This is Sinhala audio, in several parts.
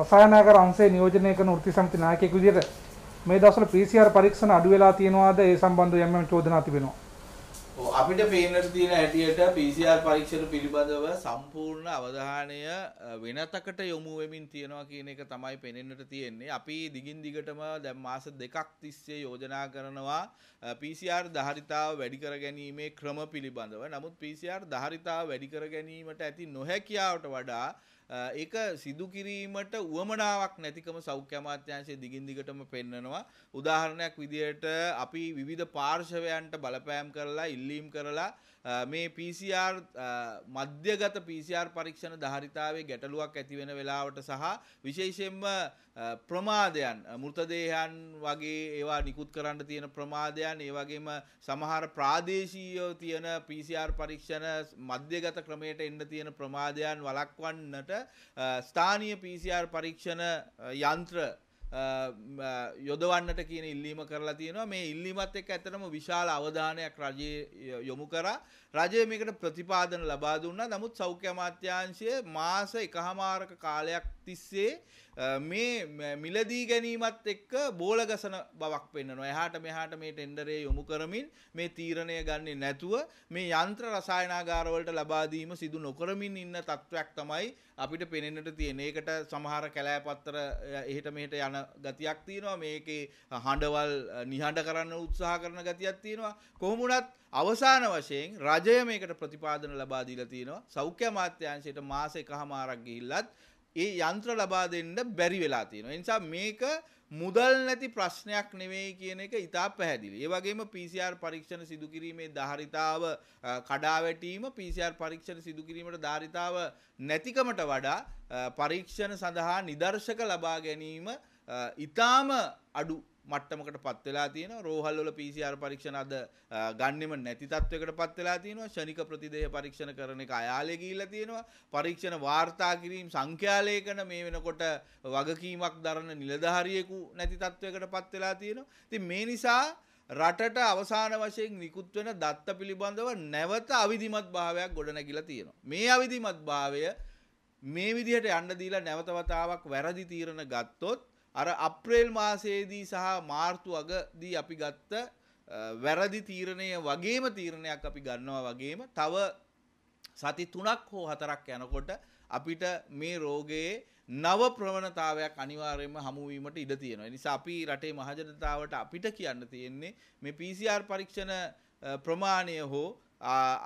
රසායනාගාර අංශය නියෝජනය කරන වෘත්ති සමිති නායකයෙකු විදිහට මේ දවස්වල PCR පරීක්ෂණ අඩු වෙලා තියෙනවාද ඒ සම්බන්ධව යම් යම් චෝදනා තිබෙනවා. ඔව් අපිට පේන්නට තියෙන හැටියට PCR පරීක්ෂණ පිළිබඳව සම්පූර්ණ අවධානය වෙනතකට යොමු වෙමින් තියෙනවා කියන එක තමයි පේනෙන්නට තියෙන්නේ. අපි දිගින් දිගටම දැන් මාස දෙකක් තිස්සේ යෝජනා කරනවා PCR ධාරිතාව වැඩි කර ගැනීමේ ක්‍රම පිළිබඳව. නමුත් PCR ධාරිතාව වැඩි කර ගැනීමට ඇති නොහැකියාවට වඩා ඒක සිදු කිරීමට උවමනාවක් නැතිකම සෞඛ්‍ය අමාත්‍යාංශයේ දිගින් දිගටම පෙන්නනවා. උදාහරණයක් විදිහට අපි විවිධ පාර්ශවයන්ට බලපෑම් කරලා ඉල්ලීම් කරලා මේ PCR මධ්‍යගත PCR පරීක්ෂණ ධාරිතාවේ ගැටලුවක් ඇති වෙන වෙලාවට සහ විශේෂයෙන්ම ප්‍රමාදයන් මෘතදේහයන් වගේ ඒවා නිකුත් කරන්න තියෙන ප්‍රමාදයන් ඒ වගේම සමහර ප්‍රාදේශීයව තියෙන PCR පරීක්ෂණ මධ්‍යගත ක්‍රමයට එන්න තියෙන ප්‍රමාදයන් වළක්වන්නට ස්ථානීය PCR පරීක්ෂණ යන්ත්‍ර යොදවන්නට කියන ඉල්ලීම කරලා තියෙනවා මේ ඉල්ලීමත් එක්ක ඇත්තටම විශාල අවධානයක් රජයේ යොමු කරා රජය මේකට ප්‍රතිපාදන ලබා දුන්නා නමුත් සෞඛ්‍ය අමාත්‍යාංශයේ මාස එකහමාරක කාලයක් තිස්සේ මේ මිලදී ගැනීමත් එක්ක බෝල ගසන බවක් පෙන්නවා. එහාට මෙහාට මේ ටෙන්ඩරේ යොමු කරමින් මේ තීරණය ගන්නේ නැතුව මේ යන්ත්‍ර රසායනාගාරවලට ලබා දීම සිදු නොකරමින් ඉන්න තත්වයක් තමයි අපිට පෙනෙන්නට තියෙන්නේ. ඒකට සමහර කැලෑපත්තර එහෙට මෙහෙට යන ගතියක් තියෙනවා. මේකේ හඬවල් නිහඬ කරන්න උත්සාහ කරන ගතියක් තියෙනවා. කොහොම වුණත් අවසාන වශයෙන් රජය මේකට ප්‍රතිපාදන ලබා දීලා තියෙනවා. සෞඛ්‍ය අමාත්‍යාංශයට මාස එකහමාරක් ගිහිල්ලත් ඒ යන්ත්‍ර ලබා දෙන්න බැරි වෙලා තියෙනවා. නිසා මේක මුදල් නැති ප්‍රශ්නයක් නෙවෙයි කියන එක ඉතා පැහැදිලි. ඒ වගේම PCR පරීක්ෂණ සිදු කිරීමේ ධාරිතාව කඩාවැටීම PCR පරීක්ෂණ සිදු කිරීමට ධාරිතාව නැතිකමට වඩා පරීක්ෂණ සඳහා නිදර්ශක ලබා ගැනීම ඉතාම අඩු මට්ටමකට පත් වෙලා තියෙනවා රෝහල් වල PCR පරීක්ෂණ අද ගන්නෙම නැති තත්වයකට පත් වෙලා තියෙනවා ශනික ප්‍රතිදේහ පරීක්ෂණ කරන එක අයාලේ ගිහිල්ලා තියෙනවා පරීක්ෂණ වාර්තා කිරීම සංඛ්‍යාලේඛන මේ වෙනකොට වගකීමක් දරන නිලධාරියෙකු නැති තත්වයකට පත් වෙලා තියෙනවා ඉතින් මේ නිසා රටට අවසාන වශයෙන් නිකුත් වෙන දත්ත පිළිබඳව නැවත අවිධිමත් භාවයක් ගොඩනැගිලා තියෙනවා. මේ අවිධිමත් භාවය මේ විදිහට යන්න දීලා නැවත වතාවක් වැරදි තීරණ ගත්තොත් අර අප්‍රේල් මාසයේදී සහ මාර්තු අගදී අපි ගත්ත වැරදි තීරණය වගේම තීරණයක් අපි ගන්නවා වගේම තව සති තුනක් හෝ හතරක් යනකොට අපිට මේ රෝගයේ නව ප්‍රවණතාවයක් අනිවාර්යයෙන්ම හමුවීමට ඉඩ තියෙනවා. ඒ නිසා අපි රටේ මහජනතාවට අපිට කියන්න තියෙන්නේ මේ PCR පරීක්ෂණ ප්‍රමාණය හෝ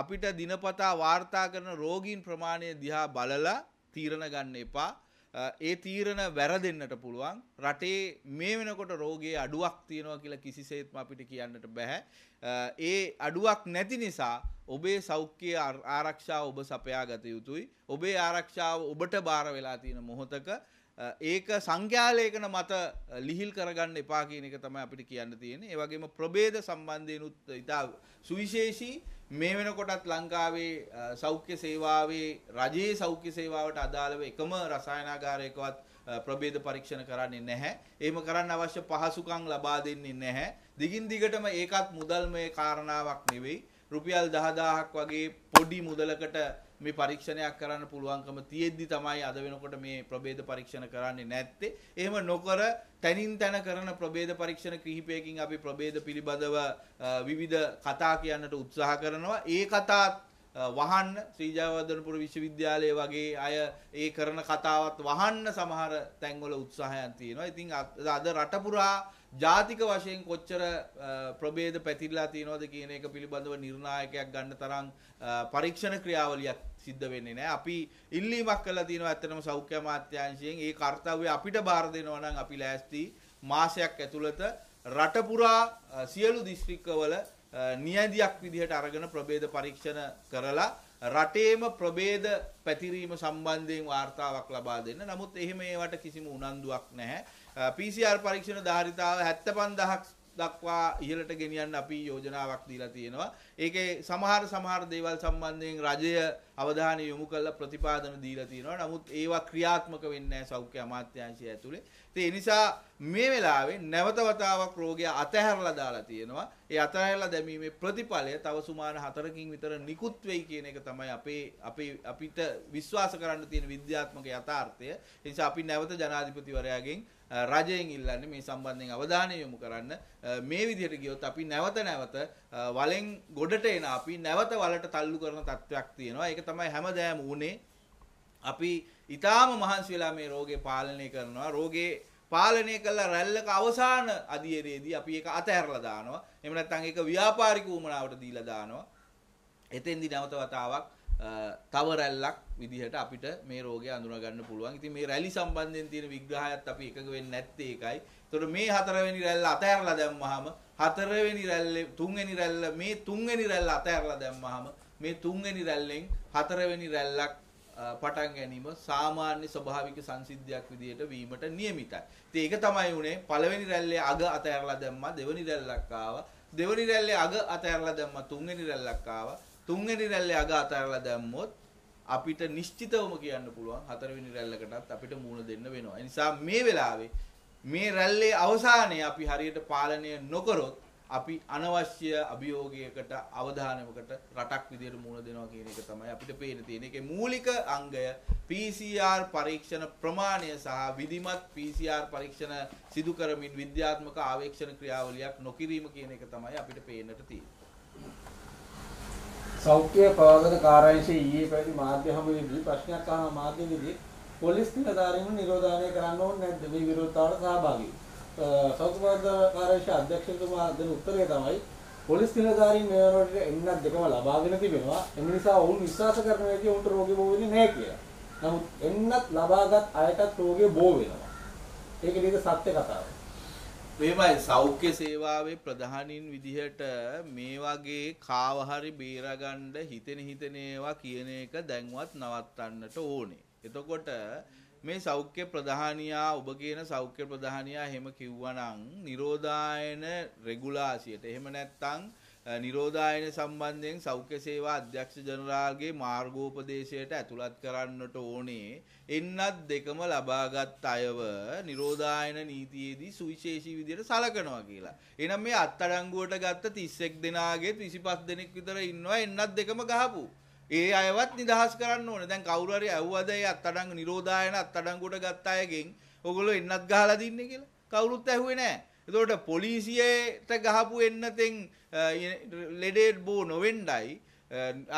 අපිට දිනපතා වාර්තා කරන රෝගීන් ප්‍රමාණය දිහා බලලා තීරණ ගන්න එපා. ඒ තීරණ වැරදෙන්න්නට පුළුවන් රටේ මේ වෙනකොට රෝගයේ අඩුවක් තියෙනවා කියලා කිසිසේත්ම අපිට කියන්නට බැහැ ඒ අඩුවක් නැති නිසා ඔබේ සෞඛ්‍ය ආරක්ෂාව ඔබ සපයා ගත යුතුයි ඔබේ ආරක්ෂාව ඔබට බාර වෙලා තියෙන මොහොතක ඒක සංඛ්‍යාලේඛන මත ලිහිල් කරගන්න එපා කියන එක තමයි අපිට කියන්න තියෙන්නේ. ඒ වගේම ප්‍රභේද සම්බන්ධයෙන් උත් ඉතා සුවිශේෂී මේ වෙනකොටත් ලංකාවේ සෞඛ්‍ය සේවාවේ රජයේ සෞඛ්‍ය සේවාවට අදාළව එකම රසායනාගාරයකවත් ප්‍රභේද පරීක්ෂණ කරන්නේ නැහැ. එහෙම කරන්න අවශ්‍ය පහසුකම් ලබා දෙන්නේ නැහැ. දිගින් දිගටම ඒකත් මුදල්මය කාරණාවක් නෙවෙයි. රුපියල් 10000ක් වගේ පොඩි මුදලකට මේ පරීක්ෂණයක් කරන්න පුළුවන්කම තියෙද්දි තමයි අද වෙනකොට මේ ප්‍රභේද පරීක්ෂණ කරන්නේ නැත්තේ. එහෙම නොකර තනින් තන කරන ප්‍රභේද පරීක්ෂණ කිහිපයකින් අපි ප්‍රභේද පිළිබඳව විවිධ කතා කියන්නට උත්සාහ කරනවා. ඒ කතාත් වහන්න ශ්‍රීජයවර්ධනපුර විශ්වවිද්‍යාලය වගේ අය ඒ කරන කතාවත් වහන්න සමහර තැන්වල උත්සාහයන් තියෙනවා. ඉතින් අද රට පුරා ජාතික වශයෙන් කොච්චර ප්‍රභේද පැතිරලා තියෙනවද කියන එක පිළිබඳව නිර්ණායකයක් ගන්න තරම් පරීක්ෂණ ක්‍රියාවලියක් සිද්ධ වෙන්නේ නැහැ. අපි ඉල්ලීමක් කළා තියෙනවා ඇත්තටම සෞඛ්‍ය අමාත්‍යාංශයෙන් ඒ කාර්යය අපිට බාර දෙනවා නම් අපි ලෑස්ති මාසයක් ඇතුළත රට පුරා සියලු දිස්ත්‍රික්කවල නියැදියක් විදිහට අරගෙන ප්‍රභේද පරීක්ෂණ කරලා රටේම ප්‍රභේද පැතිරීම සම්බන්ධයෙන් වාර්තාවක් ලබා දෙන්න. නමුත් එහෙම ඒවට කිසිම උනන්දුවක් නැහැ. PCR පරීක්ෂණ ධාරිතාව 75000ක් දක්වා ඉහළට ගෙනියන්න අපි යෝජනාවක් දීලා තියෙනවා. ඒකේ සමහර සමහර දේවල් සම්බන්ධයෙන් රජය අවධානය යොමු කරලා ප්‍රතිපාදන දීලා තියෙනවා. නමුත් ඒවා ක්‍රියාත්මක වෙන්නේ නැහැ සෞඛ්‍ය අමාත්‍යාංශය ඇතුලේ. ඒ නිසා මේ වෙලාවේ නැවත වතාවක් රෝගය අතහැරලා දාලා තියෙනවා. ඒ අතහැරලා දැමීමේ ප්‍රතිඵලය තව සුමාන 4කින් විතර නිකුත් වෙයි කියන එක තමයි අපේ අපේ අපිට විශ්වාස කරන්න තියෙන විද්‍යාත්මක යථාර්ථය. ඒ නිසා අපි නැවත ජනාධිපතිවරයාගෙන් රජයෙන් ඉල්ලන්නේ මේ සම්බන්ධයෙන් අවධානය යොමු කරන්න මේ විදිහට ගියොත් අපි නැවත නැවත වලෙන් ගොඩට එන අපි නැවත වලට තල්ලු කරන තත්වයක් තියෙනවා ඒක තමයි හැමදාම උනේ අපි ඊටාම මහන්සි වෙලා මේ රෝගේ පාලනය කරනවා රෝගේ පාලනය කළ රැල්ලක අවසාන අධියරේදී අපි ඒක අතහැරලා දානවා. එහෙම නැත්නම් ඒක ව්‍යාපාරික වුමනාවට දීලා දානවා. එතෙන්දි නැවත වතාවක් තව රැල්ලක් විදිහට අපිට මේ රෝගය අඳුනගන්න පුළුවන්. ඉතින් මේ රැලි සම්බන්ධයෙන් තියෙන විග්‍රහයත් අපි එකඟ වෙන්නේ නැත්තේ ඒකයි. ඒතකොට මේ හතරවෙනි රැල්ල අතහැරලා දැම්මහම හතරවෙනි රැල්ලේ තුන්වෙනි රැල්ල මේ තුන්වෙනි රැල්ල අතහැරලා දැම්මහම මේ තුන්වෙනි රැල්ලෙන් හතරවෙනි රැල්ලක් පටන් ගැනීම සාමාන්‍ය ස්වභාවික සංසිද්ධියක් විදිහට වීමට නියමිතයි. ඉතින් ඒක තමයි උනේ පළවෙනි රැල්ලේ අග අතහැරලා දැම්මා දෙවෙනි රැල්ලක් ආවා. දෙවෙනි රැල්ලේ අග අතහැරලා දැම්මා තුන්වෙනි රැල්ලක් ආවා. තුන්වෙනි රැල්ලේ අග අතහැරලා දැම්මොත් අපිට නිශ්චිතවම කියන්න පුළුවන් හතරවෙනි රැල්ලකටත් අපිට මූණ දෙන්න වෙනවා. ඒ නිසා මේ වෙලාවේ මේ රැල්ලේ අවසානයේ අපි හරියට පාලනය නොකරොත් අපි අනවශ්‍ය අභියෝගයකට අවධානමකට රටක් විදියට මුහුණ දෙනවා කියන එක තමයි අපිට පේන තියෙන. ඒකේ මූලික අංගය PCR පරීක්ෂණ ප්‍රමාණය සහ විධිමත් PCR පරීක්ෂණ සිදු කරමින් විද්‍යාත්මක ආවේක්ෂණ ක්‍රියාවලියක් නොකිරීම කියන එක තමයි අපිට පේන්නට තියෙන්නේ. සෞඛ්‍ය ප්‍රවර්ධන කාර්යාංශයේ ඊයේ පැවති මාධ්‍ය හමුවේදී ප්‍රශ්නයක් අහන මාධ්‍යවේදී පොලිස් නිලධාරීන්ව නිරෝධාරණය කරන්න ඕනේ නැද්ද මේ විරෝධතාවට සහභාගී සෞඛ්‍ය ප්‍රවර්ධන කාර්යාංශයේ අධ්‍යක්ෂකතුමා දෙන උත්තරය තමයි පොලිස් නිලධාරීන් මෙවරට එන්නත් දෙකම ලබාගෙන තිබෙනවා ඒ නිසා ඔවුන් විශ්වාස කරන විදිහ ඔවුන්ට රෝගී බෝ වෙන්නේ නැහැ කියලා. නමුත් එන්නත් ලබාගත් අයටත් රෝගී බෝ වෙනවා. ඒක නේද සත්‍ය කතාව. මේමයි සෞඛ්‍ය සේවාවේ ප්‍රධානින් විදිහට මේ වගේ කාවහරි බේරගණ්ඩ හිතෙන හිතනේවා කියන එක දැන්වත් නවත්තන්නට ඕනේ. එතකොට මේ සෞඛ්‍ය ප්‍රධානයා ඔබ කියන සෞඛ්‍ය ප්‍රධානයා හෙම කිව්වනං නිරෝධායන රෙගුලාසියට එහෙම නැත්තං නිරෝධායන සම්බන්ධයෙන් සෞඛ්‍ය සේවා අධ්‍යක්ෂ ජනරාල්ගේ මාර්ගෝපදේශයට ඇතුළත් කරන්නට ඕනේ. එන්නත් දෙකම ලබාගත් අයව නිරෝධායන නීතියේදී සුවිශේෂී විදිහට සලකනවා කියලා. එහෙනම් මේ අත්අඩංගුවට ගත්ත 31 දෙනාගෙත් 25 දෙනෙක් විතර ඉන්නවා එන්නත් දෙකම ගහපු. ඒ අයවත් නිදහස් කරන්න ඕනේ. දැන් කවුරු හරි ඇහුවද ඒ අත්අඩංගු නිරෝධායන අත්අඩංගුවට ගත්ත අයගෙන් ඔගොල්ලෝ එන්නත් ගහලා දින්නේ කියලා? කවුරුත් ඇහුවේ නැහැ. එතකොට පොලිසියට ගහපු එන්නතෙන් ලෙඩේඩ් බෝ නොවෙන්ඩයි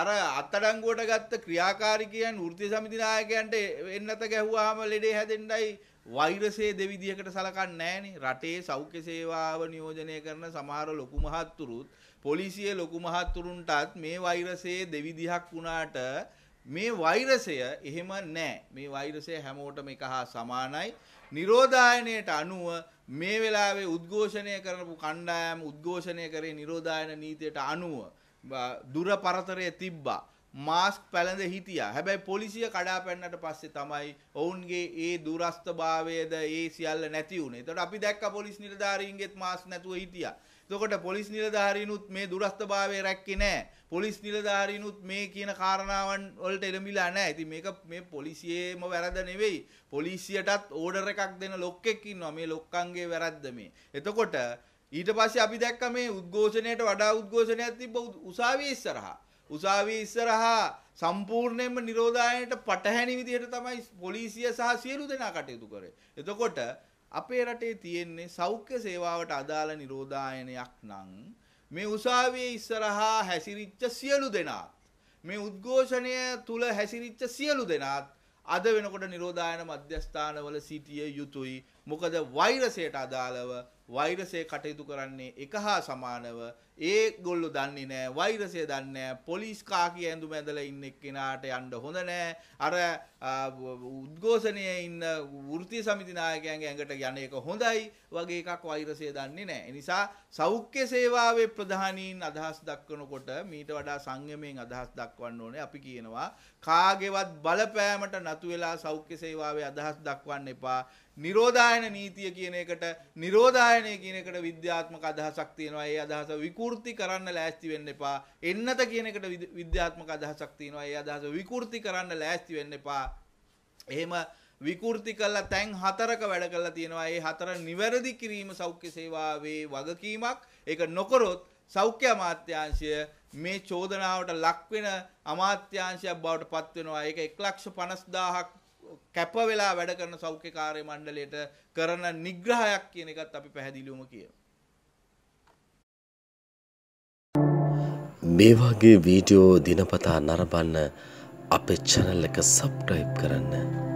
අර අත්තඩංගුවට ගත්ත ක්‍රියාකාරිකයන් වෘත්ති සමිති නායකයන්ට එන්නත ගැහුවාම ලෙඩේ හැදෙන්නයි වෛරසයේ දෙවිදියකට සලකන්නේ නැහනේ රටේ සෞඛ්‍ය සේවාව නියෝජනය කරන සමහර ලොකු මහත්තුරුත් පොලිසිය ලොකු මහත්තුරුන්ටත් මේ වෛරසයේ දෙවිදිහක් වුණාට මේ වෛරසය එහෙම නැහැ මේ වෛරසය හැමෝටම එක හා සමානයි නිරෝධායනයට අනුව මේ වෙලාවේ උද්ඝෝෂණය කරපු කණ්ඩායම උද්ඝෝෂණය කරේ නිරෝධායන නීතියට අනුව දුර පරතරය තිබ්බා මාස්ක් පැළඳ හිටියා. හැබැයි පොලිසිය කඩා පැන්නට පස්සේ තමයි ඔවුන්ගේ ඒ දුරස්ථභාවයද ඒ සියල්ල නැති වුණේ. එතකොට අපි දැක්ක පොලිස් නිලධාරීන්ගෙත් මාස්ක් නැතුව හිටියා. එතකොට පොලිස් නිලධාරීනුත් මේ දුරස්ථභාවය රැක්කේ නැහැ. පොලිස් නිලධාරීනුත් මේ කියන කාරණාවන් වලට එළඹිලා නැහැ. ඉතින් මේක මේ පොලිසියේම වැරද්ද නෙවෙයි. පොලිසියටත් ඕඩර් එකක් දෙන ලොක්ෙක් ඉන්නවා. මේ ලොක්කන්ගේ වැරද්ද මේ. එතකොට ඊට පස්සේ අපි දැක්ක මේ උද්ඝෝෂණයට වඩා උද්ඝෝෂණයක් තිබ්බ උසාවියේ ඉස්සරහා. උසාවියේ ඉස්සරහා සම්පූර්ණයෙන්ම නිරෝධායනයට පටහැනි විදිහට තමයි පොලිසිය සහ සියලු දෙනා කටයුතු කරේ. එතකොට අපේ රටේ තියෙන්නේ සෞඛ්‍ය සේවාවට අදාළ නිරෝධායනයක් නම් මේ උසාවියේ ඉස්සරහා හැසිරිච්ච සියලු දෙනාත් මේ උද්ඝෝෂණය තුල හැසිරිච්ච සියලු දෙනාත් අද වෙනකොට නිරෝධායන මධ්‍යස්ථානවල සිටිය යුතුයි මොකද වෛරසයට අදාළව වෛරසය කටයුතු කරන්නේ එක හා සමානව ඒ ගොල්ලු දන්නේ නෑ වෛරසය දන්නේ පොලිස් කාකි ඇඳුම ඇඳලා ඉන්න එක්කෙනාට යන්න හොඳ නෑ අර උද්ඝෝෂණයේ ඉන්න වෘත්තීය සමිති නායකයන්ගේ ඇඟට යන එක හොඳයි වගේ එකක් වෛරසය දන්නේ නෑ ඒ නිසා සෞඛ්‍ය සේවාවේ ප්‍රධානීන් අදහස් දක්වනකොට මීට වඩා සංයමයෙන් අදහස් දක්වන්න ඕනේ අපි කියනවා කාගේවත් බලපෑමට නතු වෙලා සෞඛ්‍ය සේවාවේ අදහස් දක්වන්න එපා නිරෝධායන නීතිය කියන එකට නිරෝධායනය කියන එකට විද්‍යාත්මක අදහසක් තියෙනවා. ඒ අදහස විකෘති කරන්න ලෑස්ති වෙන්න එපා. එන්නත කියන එකට විද්‍යාත්මක අදහසක් තියෙනවා. ඒ අදහස විකෘති කරන්න ලෑස්ති වෙන්න එපා. එහෙම විකෘති කළා තැන් හතරක වැඩ කළා තියෙනවා. ඒ හතර නිවැරදි කිරීම සෞඛ්‍ය සේවාවේ වගකීමක්. ඒක නොකරොත් සෞඛ්‍ය අමාත්‍යාංශය මේ චෝදනාවට ලක්වෙන අමාත්‍යංශයක් බවට පත්වෙනවා ඒක එක් ලක්ෂ පනස්දාහක් කැප වෙලා වැඩ කරන සෞඛ්‍ය කාර්ය මණ්ඩලයට කරන නිග්‍රහයක් කියන එකත් අපි පැහැදිලිවම කියනවා. මේ වගේ වීඩියෝ දිනපතා නරඹන්න අපේ channel එක subscribe කරන්න.